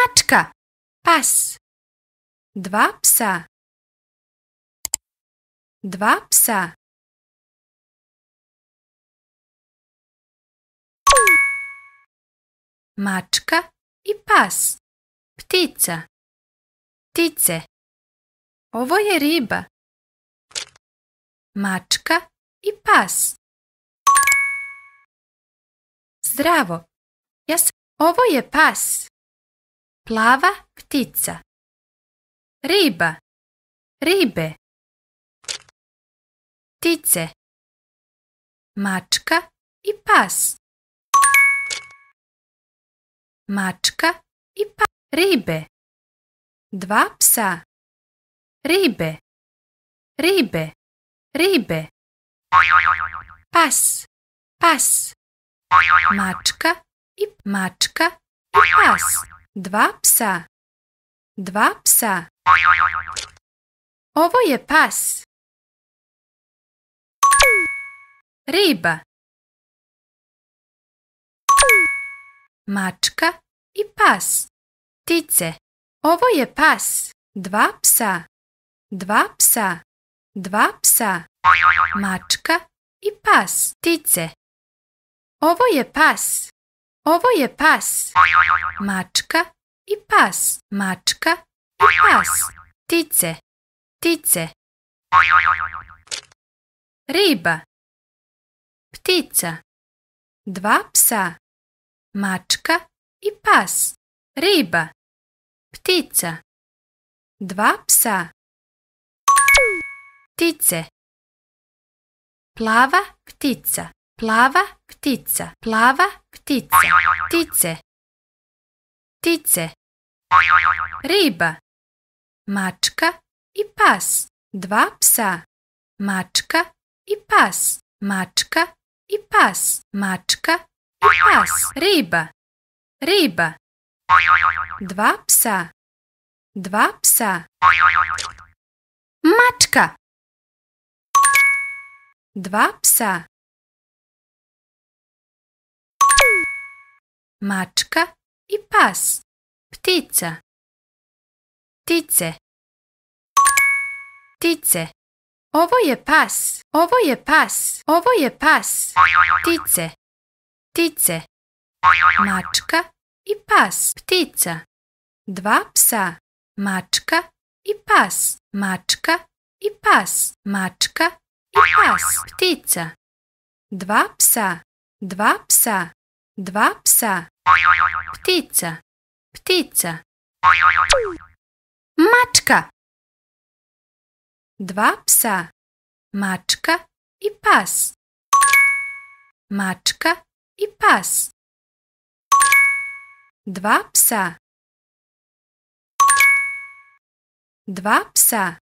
mačka, pas. Dva psa. Dva psa. Mačka i pas. Ptica. Ptice. Ovo je riba. Mačka i pas. Zdravo. Ja Ovo je pas plava ptica riba ribe ptice mačka i pas mačka i pas ribe dva psa ribe ribe ribe pas pas mačka i mačka i pas dva psa. Dva psa. Ovo je pas. Riba. Mačka i pas. tice, Ovo je pas. Dva psa. Dva psa. Dva psa. Mačka i pas. tice, Ovo je pas. Ovo je pas. Mačka i pas. Mačka i pas. Tice. Tice. Riba. Ptica. Dva psa. Mačka i pas. Riba. Ptica. Dva psa. Ptice. Plava ptica plava ptica, plava ptica, ptice, ptice, riba, mačka i pas, dva psa, mačka i pas, mačka i pas, mačka i pas, riba, riba, dva psa, dva psa, mačka, dva psa. mačka i pas, ptica, ptice, ptice. Ovo je pas, ovo je pas, ovo je pas, ptice, ptice, mačka i pas, ptica, dva psa, mačka i pas, mačka i pas, mačka i pas, ptica, dva psa, dva psa, dva psa, ptica, ptica, Mačka. Dva psa. Mačka i pas. Mačka i pas. Dva psa. Dva psa.